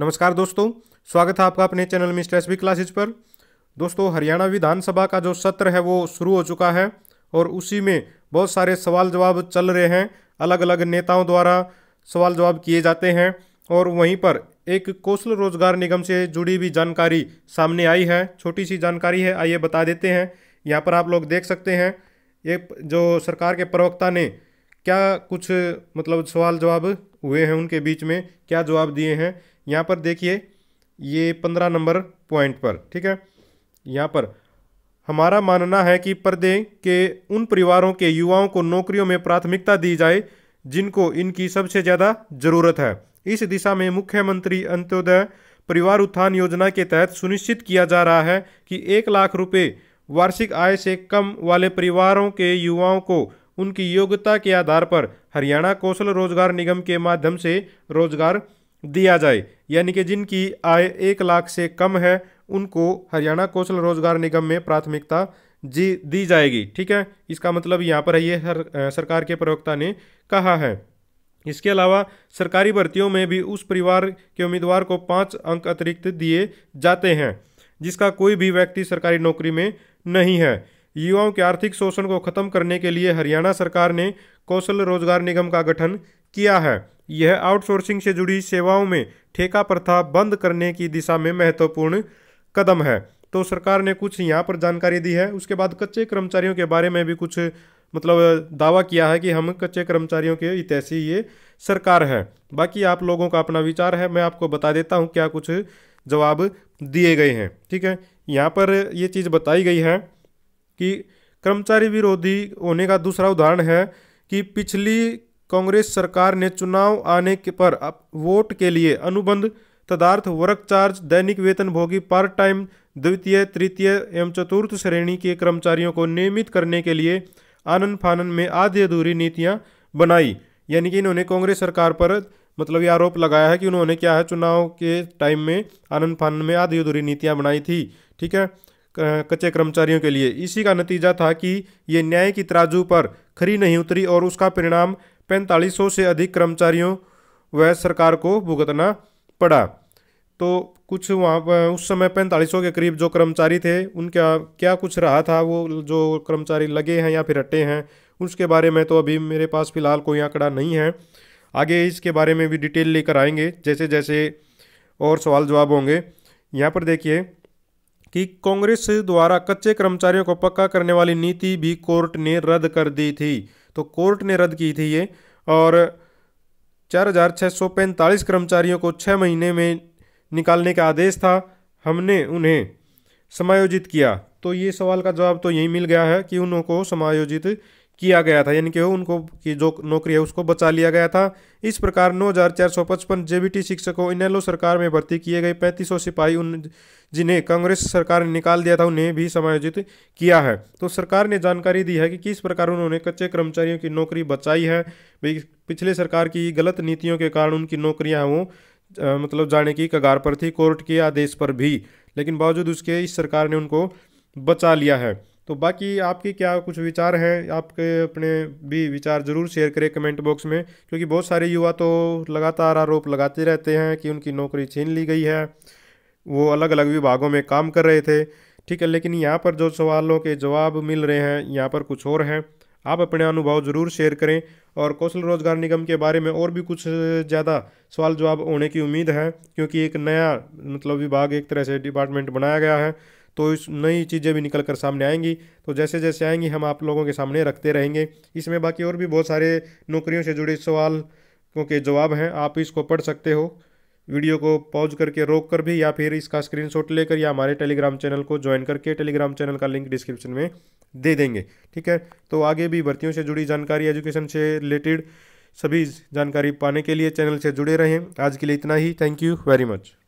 नमस्कार दोस्तों स्वागत है आपका अपने चैनल मिस्टर एस क्लासेज पर दोस्तों हरियाणा विधानसभा का जो सत्र है वो शुरू हो चुका है और उसी में बहुत सारे सवाल जवाब चल रहे हैं अलग अलग नेताओं द्वारा सवाल जवाब किए जाते हैं और वहीं पर एक कौशल रोजगार निगम से जुड़ी भी जानकारी सामने आई है छोटी सी जानकारी है आइए बता देते हैं यहाँ पर आप लोग देख सकते हैं ये जो सरकार के प्रवक्ता ने क्या कुछ मतलब सवाल जवाब हुए हैं उनके बीच में क्या जवाब दिए हैं यहाँ पर देखिए ये पंद्रह नंबर पॉइंट पर ठीक है यहाँ पर हमारा मानना है कि पर्दे के उन परिवारों के युवाओं को नौकरियों में प्राथमिकता दी जाए जिनको इनकी सबसे ज़्यादा जरूरत है इस दिशा में मुख्यमंत्री अंत्योदय परिवार उत्थान योजना के तहत सुनिश्चित किया जा रहा है कि एक लाख रुपये वार्षिक आय से कम वाले परिवारों के युवाओं को उनकी योग्यता के आधार पर हरियाणा कौशल रोजगार निगम के माध्यम से रोजगार दिया जाए यानी कि जिनकी आय एक लाख से कम है उनको हरियाणा कौशल रोजगार निगम में प्राथमिकता जी दी जाएगी ठीक है इसका मतलब यहाँ पर है ये हर सरकार के प्रवक्ता ने कहा है इसके अलावा सरकारी भर्तियों में भी उस परिवार के उम्मीदवार को पाँच अंक अतिरिक्त दिए जाते हैं जिसका कोई भी व्यक्ति सरकारी नौकरी में नहीं है युवाओं के आर्थिक शोषण को खत्म करने के लिए हरियाणा सरकार ने कौशल रोजगार निगम का गठन किया है यह आउटसोर्सिंग से जुड़ी सेवाओं में ठेका प्रथा बंद करने की दिशा में महत्वपूर्ण कदम है तो सरकार ने कुछ यहाँ पर जानकारी दी है उसके बाद कच्चे कर्मचारियों के बारे में भी कुछ मतलब दावा किया है कि हम कच्चे कर्मचारियों के इतिहासी ये सरकार है बाकी आप लोगों का अपना विचार है मैं आपको बता देता हूँ क्या कुछ जवाब दिए गए हैं ठीक है यहाँ पर ये चीज़ बताई गई है कि कर्मचारी विरोधी होने का दूसरा उदाहरण है कि पिछली कांग्रेस सरकार ने चुनाव आने के पर वोट के लिए अनुबंध तदार्थ वर्क चार्ज दैनिक वेतन भोगी पार्ट टाइम द्वितीय तृतीय एवं चतुर्थ श्रेणी के कर्मचारियों को नियमित करने के लिए आनंद फानन में आधी अधूरी नीतियाँ बनाई यानी कि इन्होंने कांग्रेस सरकार पर मतलब ये आरोप लगाया है कि उन्होंने क्या है चुनाव के टाइम में आनंद फानन में आधी अधूरी नीतियाँ बनाई थी ठीक है कच्चे कर्मचारियों के लिए इसी का नतीजा था कि ये न्याय की तराजू पर खरी नहीं उतरी और उसका परिणाम पैंतालीस से अधिक कर्मचारियों व सरकार को भुगतना पड़ा तो कुछ वहाँ उस समय पैंतालीस के करीब जो कर्मचारी थे उनका क्या कुछ रहा था वो जो कर्मचारी लगे हैं या फिर हटे हैं उसके बारे में तो अभी मेरे पास फ़िलहाल कोई आंकड़ा नहीं है आगे इसके बारे में भी डिटेल लेकर आएंगे जैसे जैसे और सवाल जवाब होंगे यहाँ पर देखिए कि कांग्रेस द्वारा कच्चे कर्मचारियों को पक्का करने वाली नीति भी कोर्ट ने रद्द कर दी थी तो कोर्ट ने रद्द की थी ये और चार हज़ार छः सौ पैंतालीस कर्मचारियों को छः महीने में निकालने का आदेश था हमने उन्हें समायोजित किया तो ये सवाल का जवाब तो यही मिल गया है कि उनको समायोजित किया गया था यानी कि उनको की जो नौकरी है उसको बचा लिया गया था इस प्रकार नौ हज़ार चार सौ पचपन जेबीटी शिक्षकों इनेलो सरकार में भर्ती किए गए पैंतीस सौ सिपाही उन जिन्हें कांग्रेस सरकार ने निकाल दिया था उन्हें भी समायोजित किया है तो सरकार ने जानकारी दी है कि किस प्रकार उन्होंने कच्चे कर्मचारियों की नौकरी बचाई है पिछले सरकार की गलत नीतियों के कारण उनकी नौकरियाँ वो मतलब जाने की कगार पर थी कोर्ट के आदेश पर भी लेकिन बावजूद उसके इस सरकार ने उनको बचा लिया है तो बाकी आपके क्या कुछ विचार हैं आपके अपने भी विचार ज़रूर शेयर करें कमेंट बॉक्स में क्योंकि बहुत सारे युवा तो लगातार आरोप लगाते रहते हैं कि उनकी नौकरी छीन ली गई है वो अलग अलग विभागों में काम कर रहे थे ठीक है लेकिन यहाँ पर जो सवालों के जवाब मिल रहे हैं यहाँ पर कुछ और हैं आप अपने अनुभव ज़रूर शेयर करें और कौशल रोजगार निगम के बारे में और भी कुछ ज़्यादा सवाल जवाब होने की उम्मीद है क्योंकि एक नया मतलब विभाग एक तरह से डिपार्टमेंट बनाया गया है तो इस नई चीज़ें भी निकल कर सामने आएंगी तो जैसे जैसे आएंगी हम आप लोगों के सामने रखते रहेंगे इसमें बाकी और भी बहुत सारे नौकरियों से जुड़े सवाल के जवाब हैं आप इसको पढ़ सकते हो वीडियो को पॉज करके रोक कर भी या फिर इसका स्क्रीनशॉट लेकर या हमारे टेलीग्राम चैनल को ज्वाइन करके टेलीग्राम चैनल का लिंक डिस्क्रिप्शन में दे देंगे ठीक है तो आगे भी भर्तियों से जुड़ी जानकारी एजुकेशन से रिलेटेड सभी जानकारी पाने के लिए चैनल से जुड़े रहें आज के लिए इतना ही थैंक यू वेरी मच